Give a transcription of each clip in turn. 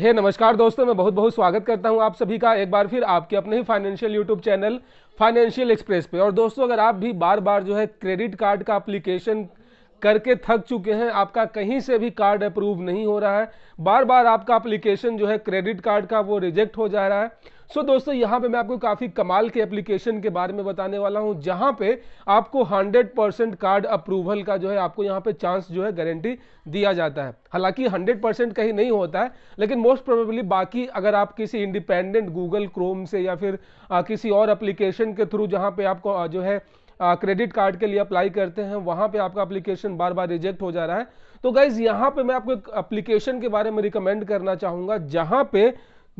हे hey, नमस्कार दोस्तों मैं बहुत बहुत स्वागत करता हूं आप सभी का एक बार फिर आपके अपने ही financial youtube channel financial express पे और दोस्तों अगर आप भी बार बार जो है क्रेडिट कार्ड का अप्लीकेशन करके थक चुके हैं आपका कहीं से भी कार्ड अप्रूव नहीं हो रहा है बार बार आपका अप्लीकेशन जो है क्रेडिट कार्ड का वो रिजेक्ट हो जा रहा है सो so, दोस्तों यहाँ पे मैं आपको काफ़ी कमाल के एप्लीकेशन के बारे में बताने वाला हूँ जहाँ पे आपको 100% कार्ड अप्रूवल का जो है आपको यहाँ पे चांस जो है गारंटी दिया जाता है हालांकि 100% कहीं नहीं होता है लेकिन मोस्ट प्रोबेबली बाकी अगर आप किसी इंडिपेंडेंट गूगल क्रोम से या फिर आ, किसी और अप्लीकेशन के थ्रू जहाँ पे आपको आ, जो है क्रेडिट कार्ड के लिए अप्लाई करते हैं वहाँ पे आपका एप्लीकेशन बार बार रिजेक्ट हो जा रहा है तो गाइज यहां पे मैं आपको एक एप्लीकेशन के बारे में रिकमेंड करना चाहूंगा जहां पे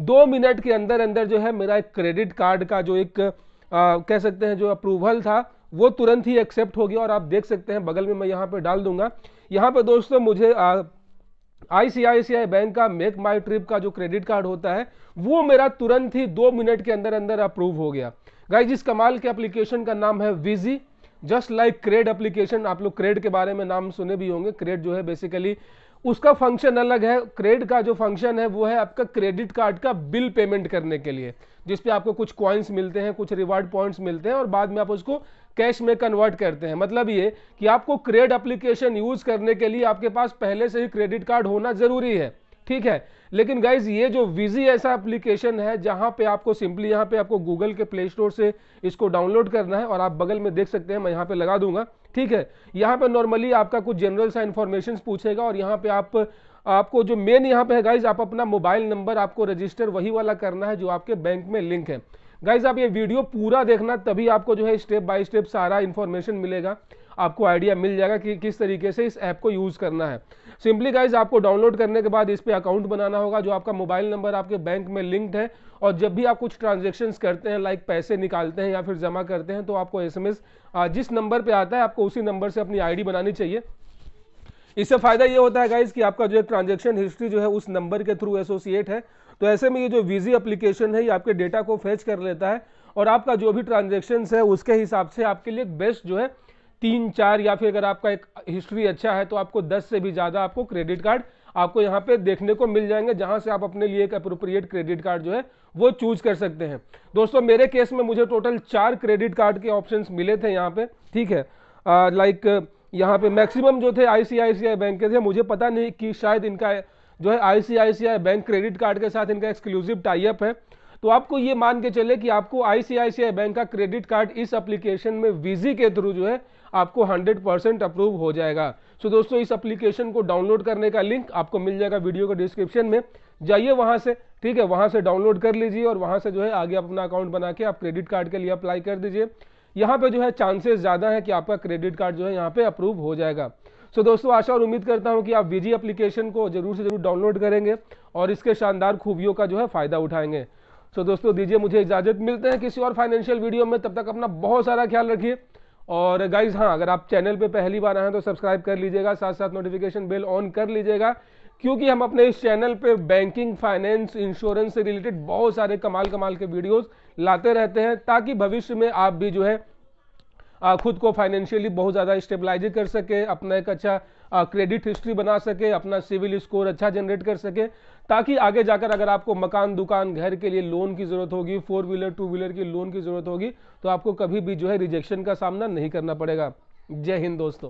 दो मिनट के अंदर अंदर जो है मेरा एक क्रेडिट कार्ड का जो एक आ, कह सकते हैं जो अप्रूवल था वो तुरंत ही एक्सेप्ट हो गया और आप देख सकते हैं बगल में मैं यहाँ पर डाल दूंगा यहाँ पर दोस्तों मुझे आ, आईसीआईसीआई बैंक का मेक माई ट्रिप का जो क्रेडिट कार्ड होता है वो मेरा तुरंत ही दो मिनट के अंदर अंदर अप्रूव हो गया गाइज इस कमाल के एप्लीकेशन का नाम है विजी जस्ट लाइक क्रेड एप्लीकेशन आप लोग क्रेड के बारे में नाम सुने भी होंगे क्रेड जो है बेसिकली उसका फंक्शन अलग है क्रेड का जो फंक्शन है वो है आपका क्रेडिट कार्ड का बिल पेमेंट करने के लिए जिस पे आपको कुछ क्वाइंस मिलते हैं कुछ रिवार्ड पॉइंट्स मिलते हैं और बाद में आप उसको कैश में कन्वर्ट करते हैं मतलब ये कि आपको क्रेड एप्लीकेशन यूज़ करने के लिए आपके पास पहले से ही क्रेडिट कार्ड होना ज़रूरी है ठीक है लेकिन गाइज ये जो विजी ऐसा एप्लीकेशन है जहां पे आपको सिंपली यहां पे आपको गूगल के प्ले स्टोर से इसको डाउनलोड करना है और आप बगल में देख सकते हैं मैं यहां पे लगा दूंगा ठीक है यहां पे नॉर्मली आपका कुछ जनरल सा इन्फॉर्मेशन पूछेगा और यहाँ पे आप आपको जो मेन यहां पे है गाइज आप अपना मोबाइल नंबर आपको रजिस्टर वही वाला करना है जो आपके बैंक में लिंक है गाइज आप ये वीडियो पूरा देखना तभी आपको जो है स्टेप बाय स्टेप सारा इन्फॉर्मेशन मिलेगा आपको आइडिया मिल जाएगा कि किस तरीके से इस ऐप को यूज़ करना है सिंपली गाइज आपको डाउनलोड करने के बाद इस पर अकाउंट बनाना होगा जो आपका मोबाइल नंबर आपके बैंक में लिंक्ड है और जब भी आप कुछ ट्रांजेक्शन करते हैं लाइक पैसे निकालते हैं या फिर जमा करते हैं तो आपको एस जिस नंबर पर आता है आपको उसी नंबर से अपनी आई बनानी चाहिए इससे फ़ायदा ये होता है गाइज कि आपका जो है ट्रांजेक्शन हिस्ट्री जो है उस नंबर के थ्रू एसोसिएट है तो ऐसे में ये जो वीजी एप्लीकेशन है ये आपके डेटा को फेच कर लेता है और आपका जो भी ट्रांजेक्शन है उसके हिसाब से आपके लिए बेस्ट जो है तीन चार या फिर अगर आपका एक हिस्ट्री अच्छा है तो आपको दस से भी ज़्यादा आपको क्रेडिट कार्ड आपको यहाँ पे देखने को मिल जाएंगे जहाँ से आप अपने लिए एक अप्रोप्रिएट क्रेडिट कार्ड जो है वो चूज कर सकते हैं दोस्तों मेरे केस में मुझे टोटल चार क्रेडिट कार्ड के ऑप्शन मिले थे यहाँ पे ठीक है लाइक यहाँ पे मैक्सिमम जो थे आईसीआईसीआई बैंक के थे मुझे पता नहीं कि शायद इनका जो है आईसीआईसीआई बैंक क्रेडिट कार्ड के साथ इनका एक्सक्लूसिव टाइप है तो आपको ये मान के चले कि आपको आईसीआईसीआई बैंक का क्रेडिट कार्ड इस एप्लीकेशन में वीजी के थ्रू जो है आपको 100 परसेंट अप्रूव हो जाएगा सो दोस्तों इस एप्लीकेशन को डाउनलोड करने का लिंक आपको मिल जाएगा वीडियो के डिस्क्रिप्शन में जाइए वहां से ठीक है वहां से डाउनलोड कर लीजिए और वहां से जो है आगे आप अपना अकाउंट बना के आप क्रेडिट कार्ड के लिए अप्लाई कर दीजिए यहाँ पे जो है चांसेस ज़्यादा है कि आपका क्रेडिट कार्ड जो है यहाँ पे अप्रूव हो जाएगा सो so, दोस्तों आशा और उम्मीद करता हूँ कि आप वीजी एप्लीकेशन को जरूर से जरूर डाउनलोड करेंगे और इसके शानदार खूबियों का जो है फ़ायदा उठाएंगे सो दोस्तों दीजिए मुझे इजाज़त मिलते हैं किसी और फाइनेंशियल वीडियो में तब तक अपना बहुत सारा ख्याल रखिए और गाइज हाँ अगर आप चैनल पे पहली बार आए हैं तो सब्सक्राइब कर लीजिएगा साथ साथ नोटिफिकेशन बेल ऑन कर लीजिएगा क्योंकि हम अपने इस चैनल पे बैंकिंग फाइनेंस इंश्योरेंस से रिलेटेड बहुत सारे कमाल कमाल के वीडियोस लाते रहते हैं ताकि भविष्य में आप भी जो है खुद को फाइनेंशियली बहुत ज़्यादा स्टेबलाइज कर सके अपना एक अच्छा क्रेडिट हिस्ट्री बना सके अपना सिविल स्कोर अच्छा जनरेट कर सके ताकि आगे जाकर अगर आपको मकान दुकान घर के लिए लोन की ज़रूरत होगी फोर व्हीलर टू व्हीलर की लोन की ज़रूरत होगी तो आपको कभी भी जो है रिजेक्शन का सामना नहीं करना पड़ेगा जय हिंद दोस्तों